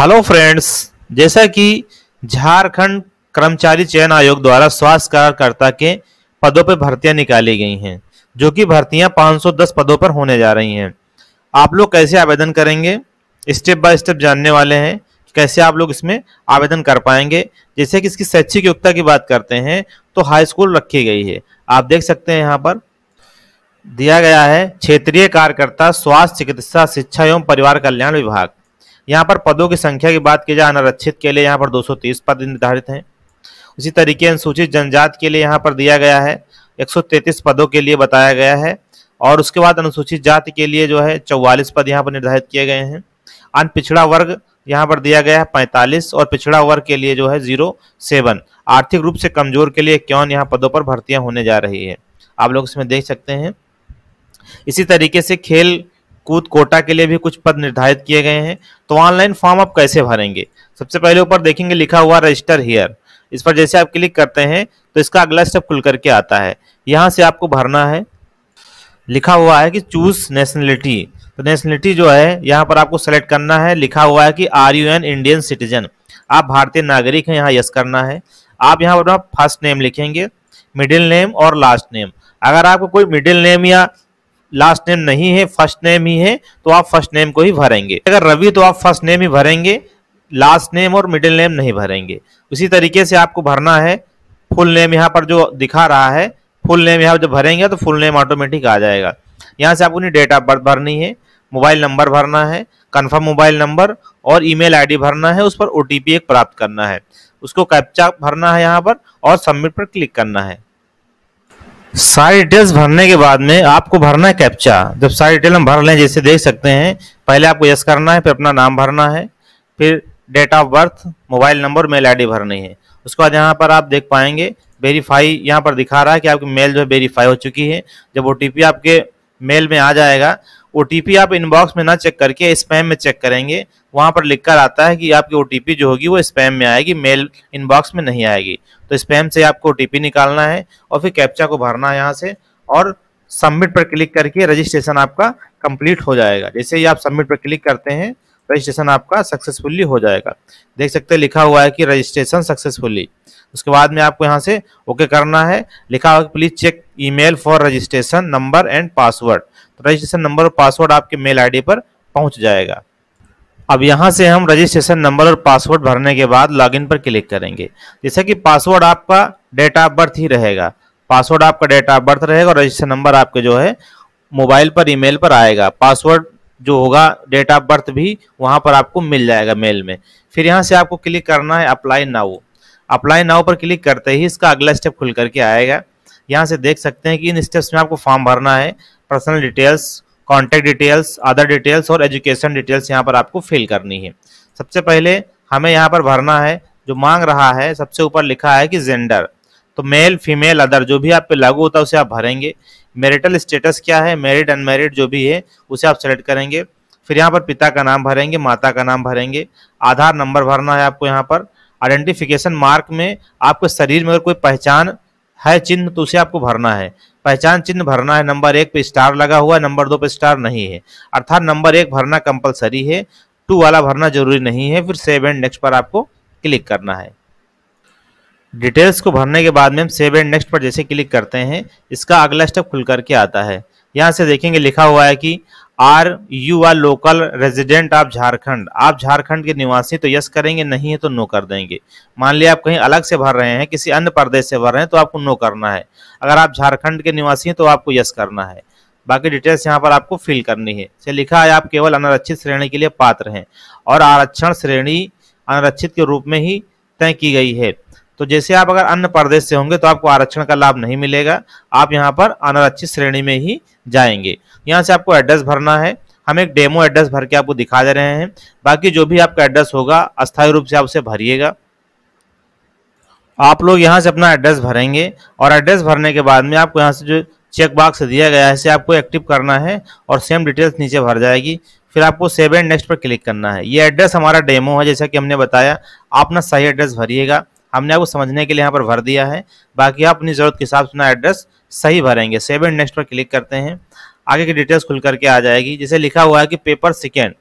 hello friends जैसा कि झारखंड कर्मचारी चयन आयोग द्वारा स्वास्थ्य कार्यकर्ता के पदों पर भर्तियां निकाली गई हैं जो कि भर्तियां 510 पदों पर होने जा रही हैं आप लोग कैसे आवेदन करेंगे स्टेप बाय स्टेप जानने वाले हैं कैसे आप लोग इसमें आवेदन कर पाएंगे जैसे कि इसकी शैक्षिक योग्यता की बात करते हैं तो हाई स्कूल रखी गई है आप देख सकते हैं यहाँ पर दिया गया है क्षेत्रीय कार्यकर्ता स्वास्थ्य चिकित्सा शिक्षा एवं परिवार कल्याण विभाग यहाँ पर पदों की संख्या की बात की जाए अनारक्षित के लिए यहाँ पर 230 पद निर्धारित हैं उसी तरीके अनुसूचित जनजाति के लिए यहाँ पर दिया गया है 133 पदों के लिए बताया गया है और उसके बाद अनुसूचित जाति के लिए जो है चौवालीस पद यहाँ पर निर्धारित किए गए हैं अन पिछड़ा वर्ग यहाँ पर दिया गया है पैंतालीस और पिछड़ा वर्ग के लिए जो है जीरो सेवन आर्थिक रूप से कमजोर के लिए क्यों यहाँ पदों पर भर्तियां होने जा रही है आप लोग इसमें देख सकते हैं इसी तरीके से खेल कूद कोटा के लिए भी कुछ पद निर्धारित किए गए हैं तो ऑनलाइन फॉर्म आप कैसे भरेंगे सबसे पहले ऊपर देखेंगे लिखा हुआ रजिस्टर हियर इस पर जैसे आप क्लिक करते हैं तो इसका अगला स्टेप खुल करके आता है यहाँ से आपको भरना है लिखा हुआ है कि चूज नेशनलिटी तो नेशनलिटी जो है यहाँ पर आपको सेलेक्ट करना है लिखा हुआ है कि are you an Indian citizen आप भारतीय नागरिक हैं यहाँ यस करना है आप यहाँ पर फर्स्ट नेम लिखेंगे मिडिल नेम और लास्ट नेम अगर आपको कोई मिडिल नेम या लास्ट नेम नहीं है फर्स्ट नेम ही है तो आप फर्स्ट नेम को ही भरेंगे अगर रवि तो आप फर्स्ट नेम ही भरेंगे लास्ट नेम और मिडिल नेम नहीं भरेंगे उसी तरीके से आपको भरना है फुल नेम यहाँ पर जो दिखा रहा है फुल नेम यहाँ जो भरेंगे तो फुल नेम ऑटोमेटिक आ जाएगा यहाँ से आपको डेट ऑफ बर्थ भरनी है मोबाइल नंबर भरना है कन्फर्म मोबाइल नंबर और ई मेल भरना है उस पर ओ एक प्राप्त करना है उसको कैप्चा भरना है यहाँ पर और सबमिट पर क्लिक करना है सारी डिटेल्स भरने के बाद में आपको भरना है कैप्चा जब सारी डिटेल हम भर लें जैसे देख सकते हैं पहले आपको यस करना है फिर अपना नाम भरना है फिर date of birth mobile number mail ID भरनी है उसके बाद यहाँ पर आप देख पाएंगे वेरीफाई यहाँ पर दिखा रहा है कि आपकी मेल जो है वेरीफाई हो चुकी है जब ओ आपके मेल में आ जाएगा ओ आप इनबॉक्स में ना चेक करके स्पैम में चेक करेंगे वहाँ पर लिख कर आता है कि आपकी ओ जो होगी वो स्पैम में आएगी मेल इनबॉक्स में नहीं आएगी तो स्पैम से आपको ओ निकालना है और फिर कैप्चा को भरना है यहाँ से और सबमिट पर क्लिक करके रजिस्ट्रेशन आपका कंप्लीट हो जाएगा जैसे ही आप सबमिट पर क्लिक करते हैं रजिस्ट्रेशन आपका सक्सेसफुली हो जाएगा देख सकते हैं लिखा हुआ है कि रजिस्ट्रेशन सक्सेसफुली उसके बाद में आपको यहाँ से ओके करना है लिखा हुआ please check email for registration number and password तो रजिस्ट्रेशन नंबर और पासवर्ड आपके मेल आईडी पर पहुंच जाएगा अब यहाँ से हम रजिस्ट्रेशन नंबर और पासवर्ड भरने के बाद लॉगिन पर क्लिक करेंगे जैसे कि पासवर्ड आपका डेट ऑफ बर्थ ही रहेगा पासवर्ड आपका डेट ऑफ बर्थ रहेगा और रजिस्ट्रेशन नंबर आपके जो है मोबाइल पर ईमेल पर आएगा पासवर्ड जो होगा डेट ऑफ बर्थ भी वहां पर आपको मिल जाएगा मेल में फिर यहाँ से आपको क्लिक करना है अप्लाई नाउ अप्लाई नाउ पर क्लिक करते ही इसका अगला स्टेप खुल करके आएगा यहाँ से देख सकते हैं कि इन स्टेप्स में आपको फॉर्म भरना है personal details contact details other details और एजुकेशन डिटेल्स यहाँ पर आपको फिल करनी है सबसे पहले हमें यहाँ पर भरना है जो मांग रहा है सबसे ऊपर लिखा है कि जेंडर तो मेल फीमेल अदर जो भी आप पे लागू होता है उसे आप भरेंगे मेरिटल स्टेटस क्या है मेरिड अनमेरिड जो भी है उसे आप सेलेक्ट करेंगे फिर यहाँ पर पिता का नाम भरेंगे माता का नाम भरेंगे आधार नंबर भरना है आपको यहाँ पर आइडेंटिफिकेशन मार्क में आपके शरीर में अगर कोई पहचान है चिन्ह तो उसे आपको भरना है पहचान चिन्ह भरना है नंबर एक पे स्टार लगा हुआ है नंबर दो पे स्टार नहीं है अर्थात नंबर एक भरना कंपलसरी है टू वाला भरना जरूरी नहीं है फिर सेव एंड नेक्स्ट पर आपको क्लिक करना है डिटेल्स को भरने के बाद में हम सेव एंड नेक्स्ट पर जैसे क्लिक करते हैं इसका अगला स्टेप खुल करके आता है यहाँ से देखेंगे लिखा हुआ है कि are you are local resident of Jharkhand आप झारखंड के निवासी तो यस करेंगे नहीं है तो नो कर देंगे मान लिया आप कहीं अलग से भर रहे हैं किसी अन्य प्रदेश से भर रहे हैं तो आपको नो करना है अगर आप झारखंड के निवासी हैं तो आपको यस करना है बाकी डिटेल्स यहाँ पर आपको फिल करनी है से लिखा है आप केवल अनारक्षित श्रेणी के लिए पात्र हैं और आरक्षण श्रेणी अनारक्षित के रूप में ही तय की गई है तो जैसे आप अगर अन्य प्रदेश से होंगे तो आपको आरक्षण का लाभ नहीं मिलेगा आप यहाँ पर अनारक्षित श्रेणी में ही जाएंगे यहाँ से आपको एड्रेस भरना है हम एक डेमो एड्रेस भर के आपको दिखा दे रहे हैं बाकी जो भी आपका एड्रेस होगा अस्थायी रूप से आप उसे भरिएगा आप लोग यहाँ से अपना एड्रेस भरेंगे और एड्रेस भरने के बाद में आपको यहाँ से जो चेक बॉक्स दिया गया है इसे आपको एक्टिव करना है और सेम डिटेल्स नीचे भर जाएगी फिर आपको सेव एंड नेक्स्ट पर क्लिक करना है ये एड्रेस हमारा डेमो है जैसा कि हमने बताया आप ना सही एड्रेस भरिएगा हमने आपको समझने के लिए यहाँ पर भर दिया है बाकी आप अपनी ज़रूरत के हिसाब से अपना एड्रेस सही भरेंगे सेव एंड नेक्स्ट पर क्लिक करते हैं आगे की डिटेल्स खुल करके आ जाएगी जैसे लिखा हुआ है कि पेपर सेकेंड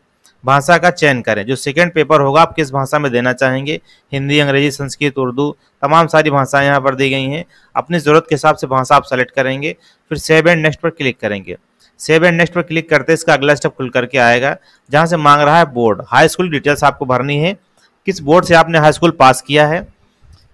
भाषा का चयन करें जो सेकेंड पेपर होगा आप किस भाषा में देना चाहेंगे हिंदी अंग्रेजी संस्कृत उर्दू तमाम सारी भाषाएं यहाँ पर दी गई हैं अपनी ज़रूरत के हिसाब से भाषा आप सेलेक्ट करेंगे फिर सेव एंड नेक्स्ट पर क्लिक करेंगे सेव एंड नेक्स्ट पर क्लिक करते इसका अगला स्टेप खुल करके आएगा जहाँ से मांग रहा है बोर्ड हाई स्कूल डिटेल्स आपको भरनी है किस बोर्ड से आपने हाई स्कूल पास किया है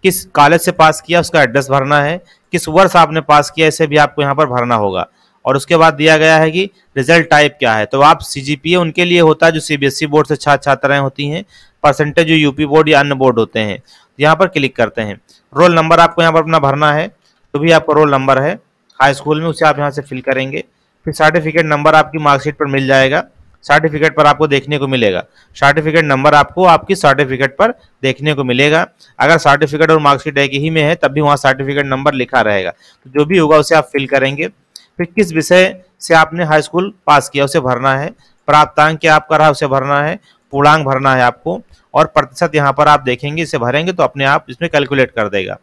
किस कॉलेज से पास किया उसका एड्रेस भरना है किस वर्ष आपने पास किया इसे भी आपको यहाँ पर भरना होगा और उसके बाद दिया गया है कि रिजल्ट टाइप क्या है तो आप सी उनके लिए होता है जो सीबीएसई e बोर्ड से छात्र छात्राएं होती हैं परसेंटेज जो यूपी बोर्ड या अन्य बोर्ड होते हैं यहाँ पर क्लिक करते हैं रोल नंबर आपको यहाँ पर अपना भरना है तो भी आपका रोल नंबर है हाई स्कूल में उसे आप यहाँ से फिल करेंगे फिर सर्टिफिकेट नंबर आपकी मार्कशीट पर मिल जाएगा सर्टिफिकेट पर आपको देखने को मिलेगा सर्टिफिकेट नंबर आपको आपकी सर्टिफिकेट पर देखने को मिलेगा अगर सर्टिफिकेट और मार्कशीट एक ही में है तब भी वहाँ सर्टिफिकेट नंबर लिखा रहेगा तो जो भी होगा उसे आप फिल करेंगे फिर किस विषय से आपने हाई स्कूल पास किया उसे भरना है प्राप्तांक क्या आपका रहा उसे भरना है पूर्णांक भरना है आपको और प्रतिशत यहाँ पर आप देखेंगे इसे भरेंगे तो अपने आप इसमें कैलकुलेट कर देगा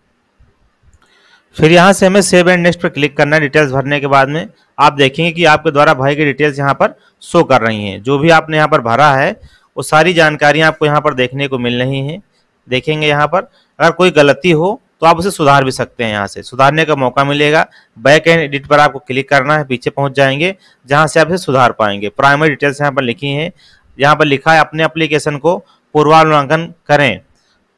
फिर यहाँ से हमें सेव एंड नेक्स्ट पर क्लिक करना है डिटेल्स भरने के बाद में आप देखेंगे कि आपके द्वारा भाई की डिटेल्स यहाँ पर शो कर रही हैं जो भी आपने यहाँ पर भरा है वो सारी जानकारियाँ आपको यहाँ पर देखने को मिल रही हैं देखेंगे यहाँ पर अगर कोई गलती हो तो आप उसे सुधार भी सकते हैं यहाँ से सुधारने का मौका मिलेगा बैक एंड एडिट पर आपको क्लिक करना है पीछे पहुँच जाएंगे जहाँ से आप इसे सुधार पाएंगे प्राइमरी डिटेल्स यहाँ पर लिखी हैं यहाँ पर लिखा है अपने अप्लीकेशन को पूर्वानुमांकन करें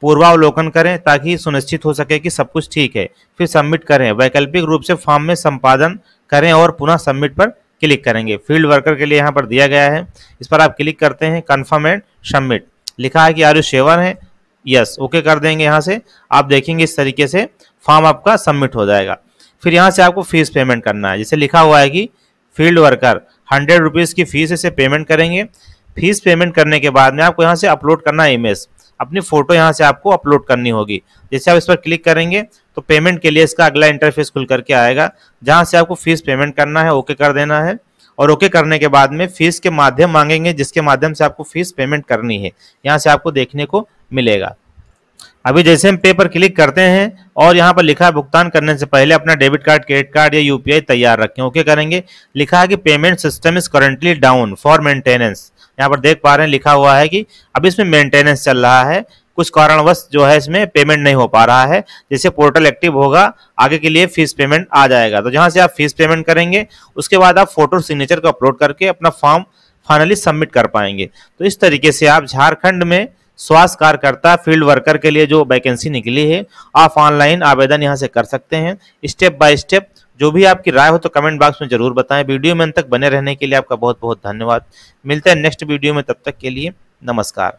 पूर्वावलोकन करें ताकि सुनिश्चित हो सके कि सब कुछ ठीक है फिर सबमिट करें वैकल्पिक रूप से फॉर्म में संपादन करें और पुनः सबमिट पर क्लिक करेंगे फील्ड वर्कर के लिए यहाँ पर दिया गया है इस पर आप क्लिक करते हैं कन्फर्म एंड सबमिट लिखा है कि आर यू शेवर है यस ओके कर देंगे यहाँ से आप देखेंगे इस तरीके से फॉर्म आपका सबमिट हो जाएगा फिर यहाँ से आपको फीस पेमेंट करना है जैसे लिखा हुआ है कि फील्ड वर्कर हंड्रेड रुपीज़ की फीस इसे पेमेंट करेंगे फीस पेमेंट करने के बाद में आपको यहाँ से अपलोड करना है इमेज अपनी फोटो यहाँ से आपको अपलोड करनी होगी जैसे आप इस पर क्लिक करेंगे तो पेमेंट के लिए इसका अगला इंटरफेस खुल करके आएगा जहाँ से आपको फीस पेमेंट करना है ओके कर देना है और ओके करने के बाद में फीस के माध्यम मांगेंगे जिसके माध्यम से आपको फीस पेमेंट करनी है यहाँ से आपको देखने को मिलेगा अभी जैसे हम पे पर क्लिक करते हैं और यहाँ पर लिखा है भुगतान करने से पहले अपना डेबिट कार्ड क्रेडिट कार्ड या यूपीआई तैयार रखें ओके करेंगे लिखा है कि payment system is currently down for maintenance यहाँ पर देख पा रहे हैं लिखा हुआ है कि अब इसमें मेंटेनेंस चल रहा है कुछ कारणवश जो है इसमें पेमेंट नहीं हो पा रहा है जैसे पोर्टल एक्टिव होगा आगे के लिए फीस पेमेंट आ जाएगा तो जहाँ से आप फीस पेमेंट करेंगे उसके बाद आप फोटो सिग्नेचर को अपलोड करके अपना फॉर्म फाइनली सबमिट कर पाएंगे तो इस तरीके से आप झारखंड में स्वास्थ्य कार्यकर्ता फील्ड वर्कर के लिए जो वैकेंसी निकली है आप ऑनलाइन आवेदन यहाँ से कर सकते हैं स्टेप बाय स्टेप जो भी आपकी राय हो तो कमेंट बॉक्स में जरूर बताएं वीडियो में अंत तक बने रहने के लिए आपका बहुत बहुत धन्यवाद मिलते हैं नेक्स्ट वीडियो में तब तक के लिए नमस्कार